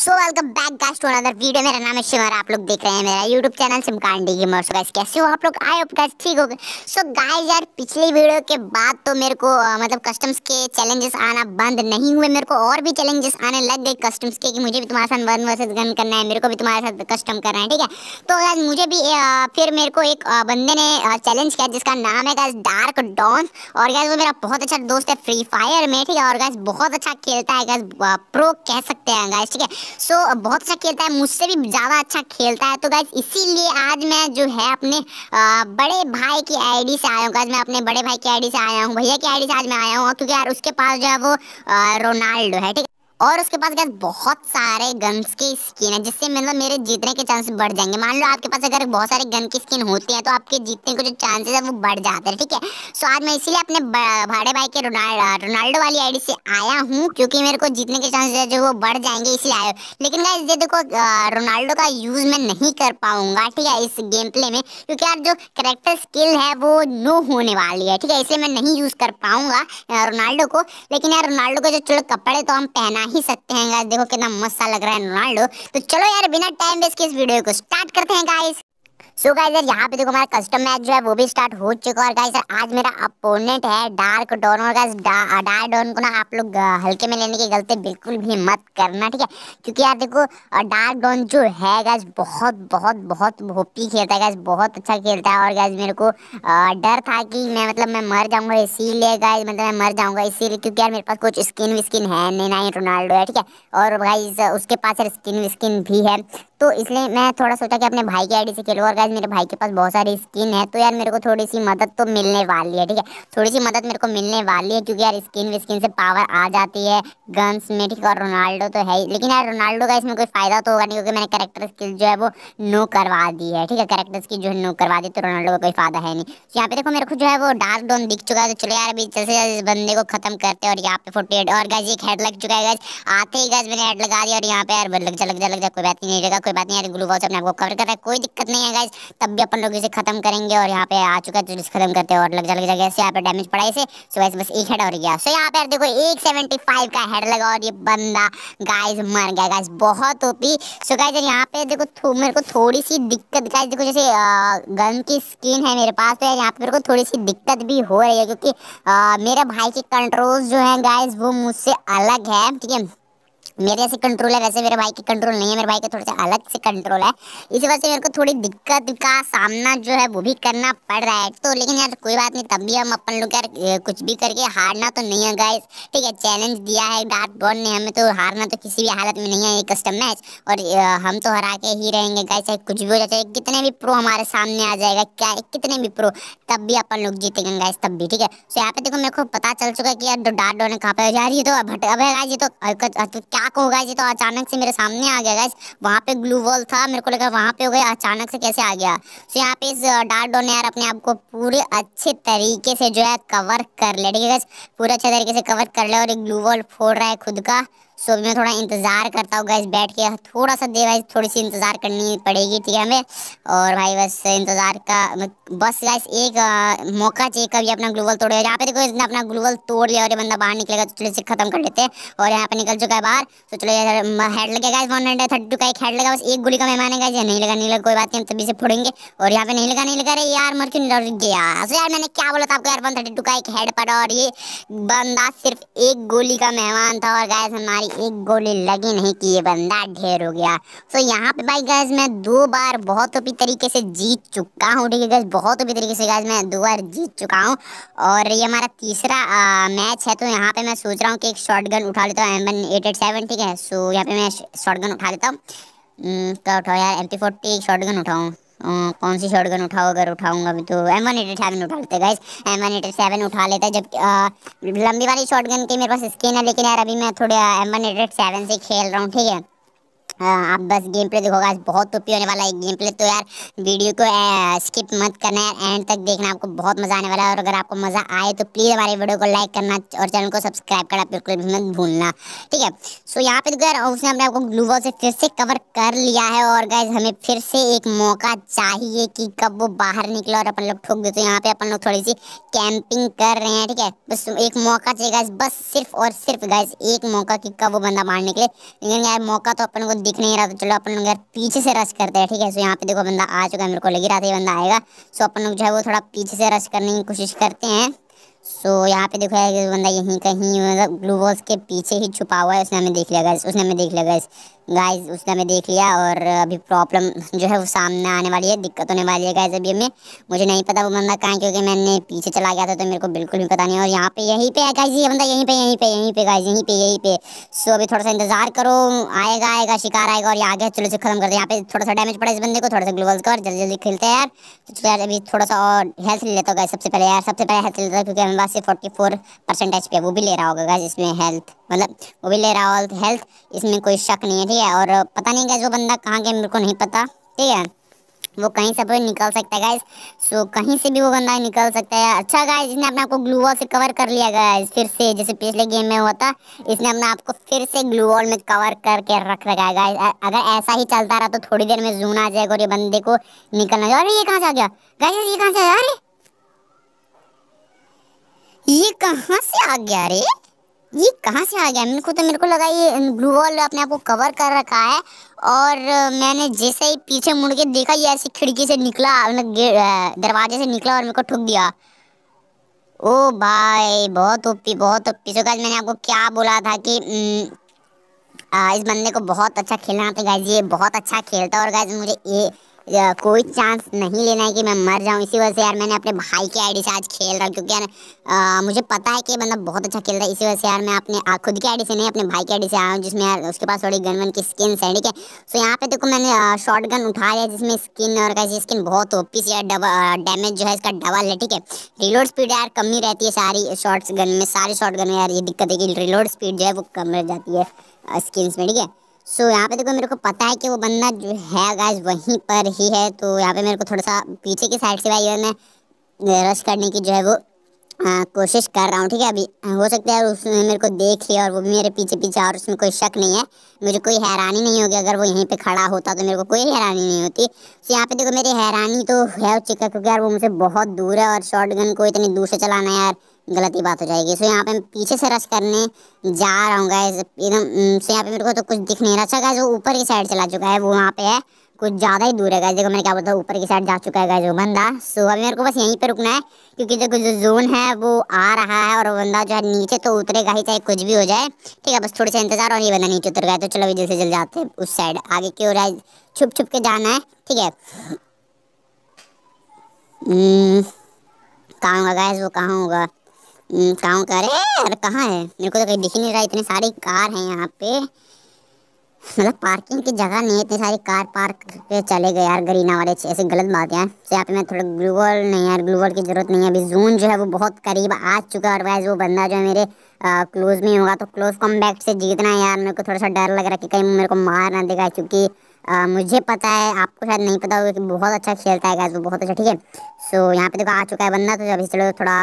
so welcome back guys to another video मेरा नाम है शिव और आप लोग देख रहे हैं मेरा यूट्यूब चैनल सिमकांडी की मोर सो गाइस कैसे हो आप लोग आए हो गाइस ठीक हो गए सो गाइस यार पिछली वीडियो के बाद तो मेरे को मतलब कस्टम्स के चैलेंजेस आना बंद नहीं हुए मेरे को और भी चैलेंजेस आने लग गए कस्टम्स के कि मुझे भी तुम्हारे साथ वन वर्सेस गन करना है मेरे को भी तुम्हारे साथ कस्टम करना है ठीक है तो गाइस मुझे भी फिर मेरे को एक बंदे ने चैलेंज किया जिसका नाम है गाइस डार्क डॉन और गाइस वो मेरा बहुत अच्छा दोस्त है फ्री फायर में ठीक है और गाइस बहुत अच्छा खेलता है गाइस प्रो कह सकते हैं गाइस ठीक है सो so, बहुत अच्छा खेलता है मुझसे भी ज़्यादा अच्छा खेलता है तो गाइज इसीलिए आज मैं जो है अपने बड़े भाई की आईडी से आया हूँ गाइज मैं अपने बड़े भाई की आईडी से आया हूँ भैया की आईडी से आज मैं आया हूँ क्योंकि यार उसके पास जो है वो रोनाल्डो है ठीक है और उसके पास गैस बहुत सारे गन्स की स्किन है जिससे मतलब मेरे जीतने के चांसेस बढ़ जाएंगे मान लो आपके पास अगर बहुत सारे गन की स्किन होती है तो आपके जीतने के जो चांसेस है वो बढ़ जाते हैं ठीक है सो आज मैं इसीलिए अपने भाड़े भाई के रोनाल्डो रोनाल्डो वाली आईडी से आया हूँ क्योंकि मेरे को जीतने के चांसेस है जो वो बढ़ जाएंगे इसलिए आया लेकिन गैस ये देखो रोनाल्डो का यूज़ मैं नहीं कर पाऊंगा ठीक है इस गेम प्ले में क्योंकि यार जो करेक्टर स्किल है वो नो होने वाली है ठीक है इसलिए मैं नहीं यूज़ कर पाऊंगा रोनाल्डो को लेकिन यार रोनाल्डो के जो चुड़ कपड़े तो हम पहना ही सकते हैं गाइस देखो कितना मस्त लग रहा है रोनाल्डो तो चलो यार बिना टाइम वेस्ट के इस वीडियो को स्टार्ट करते हैं गाइस सो गाइस यार यहाँ पे देखो हमारा कस्टम मैच जो है वो भी स्टार्ट हो चुका है गाइस आज मेरा अपोनेंट है डार्क डॉन और गाइस डार्क डॉन को ना आप लोग हल्के में लेने की गलती बिल्कुल भी मत करना ठीक है क्योंकि यार देखो डार्क डॉन जो है गाइस बहुत बहुत बहुत भोपी खेलता है गाइस बहुत अच्छा खेलता है और गाइस मेरे को डर था कि मैं मतलब मैं मर जाऊँगा इसीलिए गाइस मतलब मैं मर जाऊँगा इसीलिए क्योंकि यार मेरे पास कुछ स्किन विस्किन है नहीं ना ही रोनाल्डो है ठीक है और गाइस उसके पास यार स्किन विस्किन भी है तो इसलिए मैं थोड़ा सोचा कि अपने भाई की आईडी से खेलूँ और गाइज मेरे भाई के पास बहुत सारी स्किन है तो यार मेरे को थोड़ी सी मदद तो मिलने वाली है ठीक है थोड़ी सी मदद मेरे को मिलने वाली है क्योंकि यार स्किन विस्किन से पावर आ जाती है गन्स में ठीक और रोनाल्डो तो है ही लेकिन यार रोनाल्डो का इसमें कोई फ़ायदा तो होगा नहीं क्योंकि मैंने करेक्टर स्किल जो है वो नो करवा दी है ठीक है करेक्टर स्किल जो है नो करवा दी तो रोनाल्डो का कोई फ़ायदा है नहीं तो यहाँ पे देखो मेरे को जो है वो डार्क डोन दिख चुका है तो चलो यार अभी जैसे इस बंदे को खत्म करते हैं और यहाँ पे फोर्टी और गज एक हेड लग चुका है गज आते ही गज मैंने हेड लगा दिया और यहाँ पे यार लग जा लग जा लग जा कोई बात नहीं रहेगा कोई बात नहीं ग्लू वॉच अपने आपको कवर कर रहा है कोई दिक्कत नहीं है गाइज तब भी अपन लोग इसे खत्म करेंगे और यहाँ पे आ चुका है जिससे तो खत्म करते हैं और लग जा लग जाएगा ऐसे यहाँ पे डैमेज पड़ा इसे सो वैसे बस एक हेड और गया सो यहाँ पे देखो एक का हेड लगा और ये बंदा गाइज मर गया गाइज बहुत ओपी सो गाइज यहाँ पे देखो मेरे को थोड़ी सी दिक्कत गाइज देखो जैसे गन की स्किन है मेरे पास तो यहाँ पे मेरे को थोड़ी सी दिक्कत भी हो रही है क्योंकि मेरे भाई के कंट्रोल्स जो है गाइज वो मुझसे अलग है ठीक है मेरे से कंट्रोल है वैसे मेरे भाई की कंट्रोल नहीं है मेरे भाई का थोड़ा सा अलग से कंट्रोल है इस वजह से मेरे को थोड़ी दिक्कत का सामना जो है वो भी करना पड़ रहा है तो लेकिन यार कोई बात नहीं तब भी हम अपन लोग यार कुछ भी करके हारना तो नहीं है गाइस ठीक है चैलेंज दिया है डार्ट बॉन ने हमें तो हारना तो किसी भी हालत में नहीं है ये कस्टम मैच और हम तो हरा के ही रहेंगे गाइस चाहे कुछ भी हो जाए कितने भी प्रो हमारे सामने आ जाएगा क्या कितने भी प्रो तब भी अपन लोग जीतेंगे गाइस तब भी ठीक है तो यहाँ पे देखो मेरे को पता चल चुका है कि यार डार्ट बॉन ने कहा रही है तो अब है गाइस ये तो क्या शॉक हो गया जी तो अचानक से मेरे सामने आ गया गाइज वहाँ पे ग्लू वॉल था मेरे को लगा वहाँ पे हो गया अचानक से कैसे आ गया तो यहाँ पे इस डार्क डो ने यार अपने आप को पूरे अच्छे तरीके से जो है कवर कर लिया ठीक है गाइज पूरे अच्छे तरीके से कवर कर लिया और एक ग्लू वॉल फोड़ रहा है खुद का सो मैं थोड़ा इंतज़ार करता हूँ गैस बैठ के थोड़ा सा देर भाई थोड़ी सी इंतज़ार करनी पड़ेगी ठीक है हमें और भाई बस इंतज़ार का बस गैस एक आ, मौका चाहिए कभी अपना ग्लोबल तोड़ यहाँ पे देखो इसने अपना ग्लोबल तोड़ लिया और ये बंदा बाहर निकलेगा तो चलो इसे खत्म कर लेते हैं और यहाँ पर निकल चुका है बाहर तो चलो यार हेड लगे guys one hundred thirty two का एक हेड लगा बस एक गोली का मेहमान है गैस नहीं लगा नहीं लगा कोई बात नहीं हम तभी से फोड़ेंगे और यहाँ पे नहीं लगा नहीं लगा रहे यार मर क्यों डर गया सो यार मैंने क्या बोला था आपको यार वन थर्टी टू का एक हेड पड़ा और ये बंदा सिर्फ एक गोली का मेहमान था और गैस हमारी एक गोली लगी नहीं कि ये बंदा ढेर हो गया सो यहाँ पे भाई गैस मैं दो बार बहुत ओपी तरीके से जीत चुका हूँ ठीक है गैस बहुत ओपी तरीके से गैस मैं दो बार जीत चुका हूँ और ये हमारा तीसरा आ, मैच है तो यहाँ पे मैं सोच रहा हूँ कि एक शॉर्ट गन उठा लेता हूँ M N eight eight seven ठीक है सो यहाँ पे मैं शॉर्ट गन उठा लेता हूँ हम्म, क्या उठाओ यार M P forty short gun उठाऊँ कौन सी शॉर्ट गन उठाओ अगर उठाऊंगा मैं तो एम वन एटी सेवन लेते guys M one eighty seven उठा लेते जब लंबी वाली शॉर्ट गन की मेरे पास स्किन है लेकिन यार अभी मैं थोड़ा एम वन एटी सेवन से खेल रहा हूँ ठीक है हाँ, आप बस गेम प्ले देखोगे आज बहुत ओपी तो होने वाला है गेम प्ले तो यार वीडियो को स्किप मत करना है एंड तक देखना आपको बहुत मज़ा आने वाला है और अगर आपको मज़ा आए तो प्लीज़ हमारे वीडियो को लाइक करना और चैनल को सब्सक्राइब करना बिल्कुल भी मत भूलना ठीक है सो यहाँ पे देखो तो उसने अपने आपको ग्लू वॉल से फिर से कवर कर लिया है और गाइज हमें फिर से एक मौका चाहिए कि कब वो बाहर निकले और अपन लोग ठोक दे तो यहाँ पे अपन लोग थोड़ी सी कैंपिंग कर रहे हैं ठीक है बस एक मौका चाहिए गाइज बस सिर्फ और सिर्फ गाइज एक मौका कि कब वो बंदा बाहर निकले लेकिन यार मौका तो अपन को दिख नहीं रहा तो चलो अपन लोग यार पीछे से रश करते हैं ठीक है सो यहाँ पे देखो बंदा आ चुका है मेरे को लग ही रहा था ये बंदा आएगा सो अपन लोग जो है वो थोड़ा पीछे से रश करने की कोशिश करते हैं सो यहाँ पे देखो यार बंदा यहीं कहीं मतलब ग्लू के पीछे ही छुपा हुआ है उसने हमें देख लिया गया उसने हमें देख लिया गया गाइस उसने हमें देख लिया और अभी प्रॉब्लम जो है वो सामने आने वाली है दिक्कत होने वाली है गाइस अभी हमें मुझे नहीं पता वो बंदा कहाँ क्योंकि मैंने पीछे चला गया था तो मेरे को बिल्कुल भी पता नहीं और यहाँ पे यहीं पे है गाइस ये बंदा यहीं पे यहीं पे यहीं पे गाइस यहीं पे यहीं पे सो अभी थोड़ा सा इंतजार करो आएगा आएगा शिकार आएगा और ये आगे चलो इसे खत्म करते हैं यहाँ पे थोड़ा सा डैमेज पड़ा इस बंदे को थोड़ा सा ग्लोबल्स का और जल्दी जल्दी खेलते हैं यार तो चलो यार अभी थोड़ा सा और हेल्थ ले लेता हूँ सबसे पहले यार सबसे पहले हेल्थ लेता क्योंकि हमारे पास forty four percent H P है वो भी ले रहा होगा गाइस इसमें हेल्थ मतलब वो भी ले रहा होल्थ हेल्थ इसमें कोई शक नहीं है है है और पता नहीं गैस वो बंदा कहाँ गया मेरे को नहीं पता ठीक है वो कहीं से भी निकल सकता है गाइस सो कहीं से भी वो बंदा निकल सकता है अच्छा गाइस इसने अपने आपको ग्लू वॉल से कवर कर लिया गाइस फिर से जैसे पिछले गेम में हुआ था इसने अपने आपको फिर से ग्लू वॉल में कवर करके रख रखा है गाइस अगर ऐसा ही चलता रहा तो थोड़ी देर में जून आ जाएगा और ये बंदे को निकलना अरे ये कहाँ से आ गया गाइस ये कहाँ से आ गया अरे ये कहाँ से आ गया अरे ये कहाँ से आ गया मेरे को तो मेरे को लगा ये ब्लू वॉल अपने आप को कवर कर रखा है और मैंने जैसे ही पीछे मुड़ के देखा ये ऐसी खिड़की से निकला मतलब दरवाजे से निकला और मेरे को ठुक दिया ओ भाई बहुत ओपी बहुत ओपी सो मैंने आपको क्या बोला था कि आ, इस बंदे को बहुत अच्छा खेलना था गाइज ये बहुत अच्छा खेलता और गाइज मुझे ये कोई चांस नहीं लेना है कि मैं मर जाऊँ इसी वजह से यार मैंने अपने भाई की आईडी से आज खेल रहा हूँ क्योंकि यार आ, मुझे पता है कि बंदा बहुत अच्छा खेल रहा है इसी वजह से यार मैं अपने खुद की आईडी से नहीं अपने भाई की आईडी से आया हूँ जिसमें यार उसके पास थोड़ी गन वन की स्किन है ठीक है सो यहाँ पे देखो मैंने शॉर्ट गन उठा लिया जिसमें स्किन और कैसी स्किन बहुत ओपी सी है डैमेज जो है इसका डबल है ठीक है रिलोड स्पीड यार कम ही रहती है सारी शॉर्ट्स गन में सारी शॉर्ट गन में यार ये दिक्कत है कि रिलोड स्पीड जो है वो कम रह जाती है स्किन में ठीक है सो so, यहाँ पे देखो मेरे को पता है कि वो बंदा जो है गाइस वहीं पर ही है तो यहाँ पे मेरे को थोड़ा सा पीछे की साइड से भाई जो है मैं रश करने की जो है वो आ, कोशिश कर रहा हूँ ठीक है अभी हो सकता है उसने मेरे को देख लिया और वो भी मेरे पीछे पीछे और उसमें कोई शक नहीं है मुझे कोई हैरानी नहीं होगी अगर वो यहीं पे खड़ा होता तो मेरे को कोई हैरानी नहीं होती तो यहाँ पे देखो मेरी हैरानी तो है चिका क्योंकि यार वो मुझसे बहुत दूर है और शॉर्ट गन को इतनी दूर से चलाना है यार गलती बात हो जाएगी सो यहाँ पे मैं पीछे से रश करने जा रहा हूँ गैस एकदम सो हम्म, यहाँ पे मेरे को तो कुछ दिख नहीं रहा अच्छा गैस वो ऊपर की साइड चला चुका है वो वहाँ पे है कुछ ज़्यादा ही दूर है गैस देखो मैंने क्या बोलता ऊपर की साइड जा चुका है गैस वो बंदा सो अभी मेरे को बस यहीं पर रुकना है क्योंकि जो जो जोन है वो आ रहा है और वो बंदा जो है नीचे तो उतरेगा ही चाहे कुछ भी हो जाए ठीक है बस थोड़े से इंतजार और ये बंदा नीचे उतर गया तो चलो अभी जल्द से जल्द जाते हैं उस साइड आगे की ओर छुप छुप के जाना है ठीक है हम्म, कहाँ होगा गैस वो कहाँ होगा गाँव हम्म, का अरे कहाँ है मेरे को तो कहीं दिख ही नहीं रहा इतने सारी कार हैं यहाँ पे मतलब पार्किंग की जगह नहीं है इतनी सारी कार पार्क करके चले गए यार गरीना वाले ऐसे गलत बात है तो यहाँ पे मैं थोड़ा ग्लूवल नहीं यार ग्लूवल की ज़रूरत नहीं है अभी जून जो है वो बहुत करीब आ चुका है अदरवाइज़ वो बंदा जो है मेरे क्लोज में होगा तो क्लोज कॉम्बैक्ट से जीतना है यार मेरे को थोड़ा सा डर लग रहा है कि कहीं मेरे को मार ना देगा क्योंकि मुझे पता है आपको शायद नहीं पता होगा कि बहुत अच्छा खेलता है गैस वो बहुत अच्छा ठीक है सो यहाँ पे देखो आ चुका है बंदा तो अभी चलो थोड़ा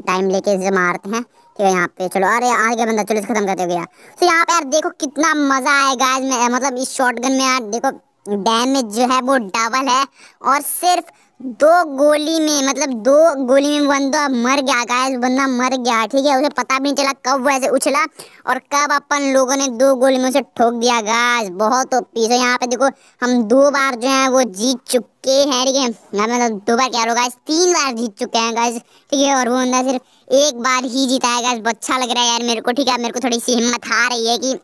टाइम लेके इसे मारते हैं ठीक है यहाँ पे चलो अरे आ गया बंदा चलो इसे खत्म करते हो गया तो यहाँ पे यार देखो कितना मज़ा आएगा मतलब इस गन में यार देखो डैमेज जो है वो डबल है और सिर्फ दो गोली में मतलब दो गोली में बंदा मर गया गाइस बंदा मर गया ठीक है उसे पता भी नहीं चला कब वैसे उछला और कब अपन लोगों ने दो गोली में उसे ठोक दिया गाइस बहुत तो पीछे यहाँ पे देखो हम दो बार जो है वो जीत चुके हैं ठीक है मतलब दो बार क्या होगा तीन बार जीत चुके हैं गाइस ठीक है और वो बंदा सिर्फ एक बार ही जीता है गाइस अच्छा लग रहा है यार मेरे को ठीक है मेरे को थोड़ी सी हिम्मत आ रही है कि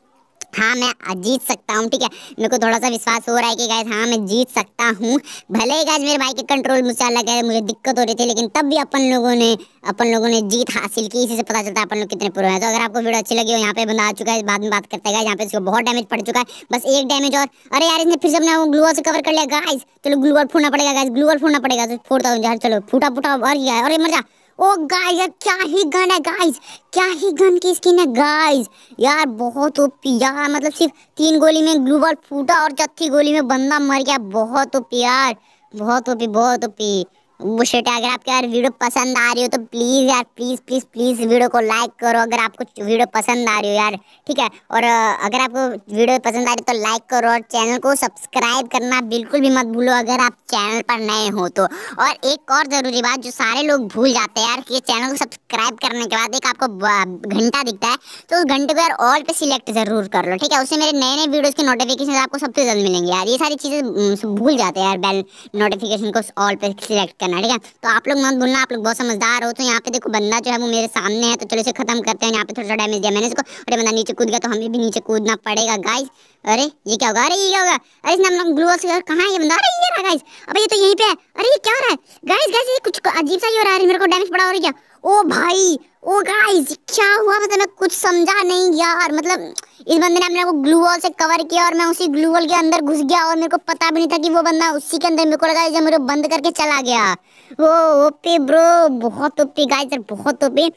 हाँ मैं जीत सकता हूँ ठीक है मेरे को थोड़ा सा विश्वास हो रहा है कि गाइज हाँ मैं जीत सकता हूँ भले ही गाइज मेरे भाई के कंट्रोल मुझसे अलग है मुझे दिक्कत हो रही थी लेकिन तब भी अपन लोगों ने अपन लोगों ने जीत हासिल की इसी से पता चलता है अपन लोग कितने प्रो हैं तो अगर आपको वीडियो अच्छी लगी हो यहाँ पे बंदा आ चुका है बाद में बात करते हैं यहाँ पे इसको बहुत डैमेज पड़ चुका है बस एक डैमेज और अरे यार इसने फिर से अपने ग्लूअर से कवर कर लिया गाइज चलो ग्लूवर फूटना पड़ेगा गाइज ग्लूअर फूटना पड़ेगा तो हूँ चलो फूटा फूटा और क्या है अरे मजा ओ गाइस क्या ही गन है गाइस क्या ही गन की स्किन है गाइस यार बहुत ओपी यार मतलब सिर्फ तीन गोली में ग्लूबल फूटा और चौथी गोली में बंदा मर गया बहुत ओपी यार बहुत ओपी बहुत ओपी बुशेट अगर आपके यार वीडियो पसंद आ रही हो तो प्लीज़ यार प्लीज़ प्लीज़ प्लीज़ वीडियो को लाइक करो अगर आपको वीडियो पसंद आ रही हो यार ठीक है और अगर आपको वीडियो पसंद आ रही हो तो लाइक करो और चैनल को सब्सक्राइब करना बिल्कुल भी मत भूलो अगर आप चैनल पर नए हो तो और एक और ज़रूरी बात जो सारे लोग भूल जाते हैं यार कि चैनल को सब्सक्राइब करने के बाद एक आपको घंटा दिखता है तो उस घंटे को यार ऑल पे सिलेक्ट ज़रूर कर लो ठीक है उससे मेरे नए नए वीडियोज़ के नोटिफिकेशन आपको सबसे जल्द मिलेंगे यार ये सारी चीज़ें भूल जाते हैं यार बेल नोटिफिकेशन को ऑल पे सिलेक्ट कर करना ठीक है तो आप लोग मत भूलना आप लोग बहुत समझदार हो तो यहाँ पे देखो बंदा जो है वो मेरे सामने है तो चलो इसे खत्म करते हैं यहाँ पे थोड़ा डैमेज दिया मैंने इसको अरे बंदा नीचे कूद गया तो हमें भी नीचे कूदना पड़ेगा गाइस अरे ये क्या होगा अरे ये क्या होगा अरे इसने हम लोग ग्लूअस कहाँ है ये बंदा अरे ये रहा गाइस अब ये तो यहीं पे है अरे ये क्या हो रहा है गाइस गाइस ये कुछ अजीब सा ही हो रहा है मेरे को डैमेज पड़ा हो रहा है क्या ओ भाई ओ गाइस क्या हुआ मतलब मैं कुछ समझा नहीं गया मतलब इस बंदे ने अपने को ग्लू वॉल से कवर किया और मैं उसी ग्लू वॉल के अंदर घुस गया और मेरे को पता भी नहीं था कि वो बंदा उसी के अंदर मेरे को लगा जब मेरे बंद करके चला गया वो ओपी ब्रो बहुत ओपी गाइस यार बहुत ओपी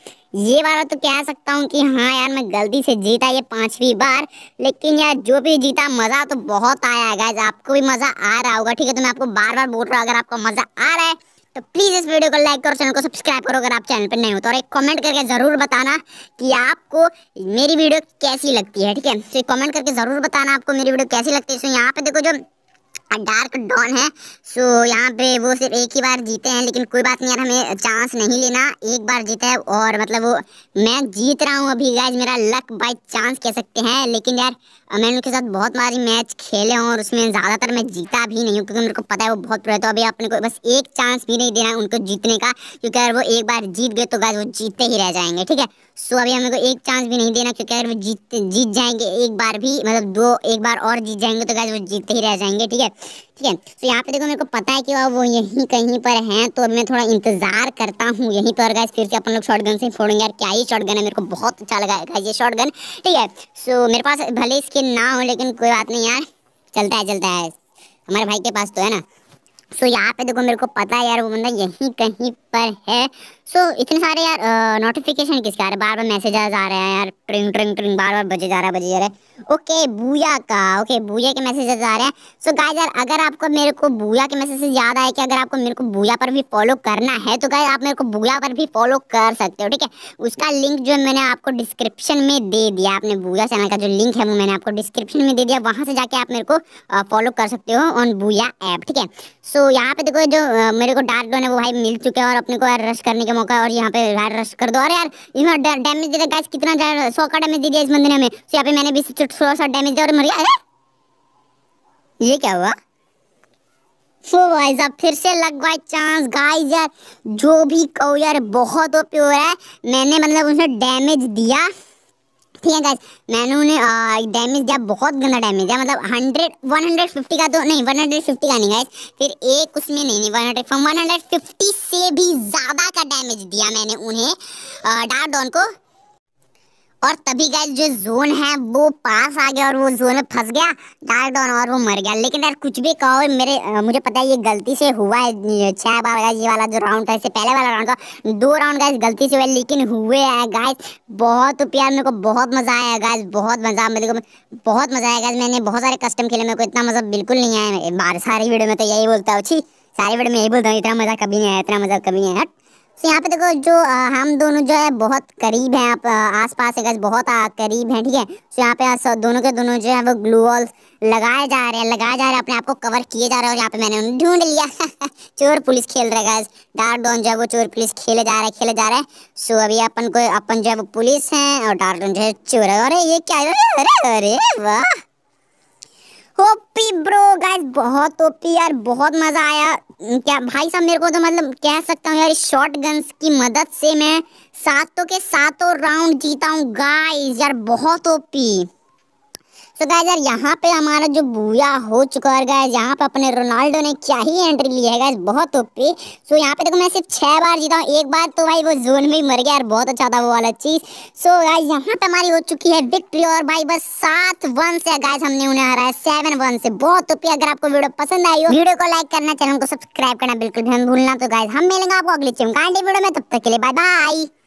ये वाला तो कह सकता हूँ कि हाँ यार मैं गलती से जीता ये पाँचवीं बार लेकिन यार जो भी जीता मज़ा तो बहुत आया है गाइज आपको भी मज़ा आ रहा होगा ठीक है तो मैं आपको बार बार बोल रहा हूँ अगर आपको मज़ा आ रहा है तो प्लीज़ इस वीडियो को लाइक और चैनल को सब्सक्राइब करो अगर आप चैनल पर नए हो तो और एक कमेंट करके ज़रूर बताना कि आपको मेरी वीडियो कैसी लगती है ठीक है तो कमेंट करके ज़रूर बताना आपको मेरी वीडियो कैसी लगती है तो यहाँ पे देखो जो डार्क डॉन है सो यहाँ पे वो सिर्फ एक ही बार जीते हैं लेकिन कोई बात नहीं यार हमें चांस नहीं लेना एक बार जीता है और मतलब वो मैं जीत रहा हूँ अभी गाइज मेरा लक बाई चांस कह सकते हैं लेकिन यार मैंने उनके साथ बहुत सारी मैच खेले हूँ और उसमें ज़्यादातर मैं जीता भी नहीं हूँ क्योंकि मेरे को पता है वो बहुत प्रो है तो अभी अपने को बस एक चांस भी नहीं देना उनको जीतने का क्योंकि अगर वो एक बार जीत गए तो गाइज वो जीतते ही रह जाएंगे ठीक है सो अभी हमें को एक चांस भी नहीं देना क्योंकि अगर वो जीत जीत जाएंगे एक बार भी मतलब दो एक बार और जीत जाएंगे तो वो जीतते ही रह जाएंगे ठीक है ठीक है तो यहाँ पे देखो मेरे को पता है कि वो यहीं कहीं पर हैं तो मैं थोड़ा इंतज़ार करता हूँ यहीं पर गैस फिर से अपन लोग शॉर्ट गन से फोड़ेंगे यार क्या ही शॉर्ट गन है मेरे को बहुत अच्छा लगा है ये शॉर्ट गन ठीक है सो मेरे पास भले स्किन ना हो लेकिन कोई बात नहीं यार चलता है चलता है हमारे भाई के पास तो है ना सो so, यहाँ पे देखो मेरे को पता है यार वो बंदा यहीं कहीं पर है सो so, इतने सारे यार नोटिफिकेशन किसके आ रहे बार बार मैसेज आ रहे हैं यार ट्रिंग ट्रिंग ट्रिंग बार बार बजे जा रहा है बजे जा रहा है ओके बूया का ओके बूया के मैसेजेस आ रहे हैं सो so, यार अगर आपको मेरे को बूया के मैसेजेस याद आए कि अगर आपको मेरे को बूया पर भी फॉलो करना है तो गाय आप मेरे को बूया पर भी फॉलो कर सकते हो ठीक है उसका लिंक जो है मैंने आपको डिस्क्रिप्शन में दे दिया आपने बूया चैनल का जो लिंक है वो मैंने आपको डिस्क्रिप्शन में दे दिया वहाँ से जाके आप मेरे को फॉलो कर सकते हो ऑन बूया ऐप ठीक है सो तो यहाँ पे देखो जो मेरे को डार्क डोन है वो भाई मिल चुके हैं और अपने को यार रश करने का मौका और यहाँ पे यार रश कर दो और यार इसमें डैमेज दे गैस कितना सौ का डैमेज दे दिया इस बंदे ने हमें तो यहाँ पे मैंने भी थोड़ा सा डैमेज दिया और मर गया ये क्या हुआ सो so गाइस अब फिर से लग गए चांस गाइस यार जो भी कहो यार बहुत ओपी हो रहा है मैंने मतलब उसे डैमेज दिया ठीक है गाइज मैंने उन्हें डैमेज दिया बहुत गंदा डैमेज दिया मतलब हंड्रेड वन हंड्रेड फिफ्टी का तो नहीं वन हंड्रेड फिफ्टी का नहीं गाइस फिर एक उसमें नहीं नहीं one hundred from one hundred fifty से भी ज़्यादा का डैमेज दिया मैंने उन्हें डॉन को और तभी गाइस जो जोन है वो पास आ गया और वो जोन में फंस गया डॉन और वो मर गया लेकिन यार कुछ भी कहो मेरे मुझे पता है ये गलती से हुआ है छह बार ये वाला जो राउंड था इससे पहले वाला राउंड था दो राउंड गाइस गलती से हुआ लेकिन हुए हैं गाइस बहुत प्यार मेरे को बहुत मज़ा आया गाइस बहुत मज़ा मेरे को बहुत मज़ा आया गाइस मैंने बहुत सारे कस्टम खेले मेरे को इतना मज़ा बिल्कुल नहीं आया बार सारी वीडियो में तो यही बोलता हूँ छी सारी वीडियो में यही बोलता हूँ इतना मज़ा कभी नहीं आया इतना मज़ा कभी नहीं आया तो यहाँ पे देखो जो हम दोनों जो है बहुत करीब हैं आप आस पास है बहुत करीब हैं ठीक है तो यहाँ पे दोनों के दोनों जो है वो ग्लू वॉल्स लगाए जा रहे हैं लगाए जा रहे हैं अपने आप को कवर किए जा रहे हैं और यहाँ पे मैंने उन्हें ढूंढ लिया चोर पुलिस खेल रहे गज डार डार्क डॉन जो है वो चोर पुलिस खेले जा रहे है खेले जा रहे है सो अभी अपन को अपन जो है वो पुलिस हैं और डार डॉन जो है चोर है अरे ये क्या अरे अरे वाह ओपी ब्रो गाइस बहुत ओपी यार बहुत मजा आया क्या भाई साहब मेरे को तो मतलब कह सकता हूँ यार शॉर्ट गन्स की मदद से मैं सातों के सातों राउंड जीता हूँ गाइस यार बहुत ओपी तो गाय यार यहाँ पे हमारा जो बुआ हो चुका है गाय यहाँ पे अपने रोनाल्डो ने क्या ही एंट्री ली है गाय बहुत ओपी सो यहाँ पे देखो मैं सिर्फ छः बार जीता हूँ एक बार तो भाई वो जोन में ही मर गया यार बहुत अच्छा था वो वाला चीज़ सो गाय यहाँ पे हमारी हो चुकी है विक्ट्री और भाई बस सात वन से गाइज हमने उन्हें हराया सेवन वन से बहुत ओपी अगर आपको वीडियो पसंद आई हो वीडियो को लाइक करना चैनल को सब्सक्राइब करना बिल्कुल भी हम भूलना तो गाय हम मिलेंगे आपको अगले अगली चिमकांडी वीडियो में तब तक के लिए बाय बाय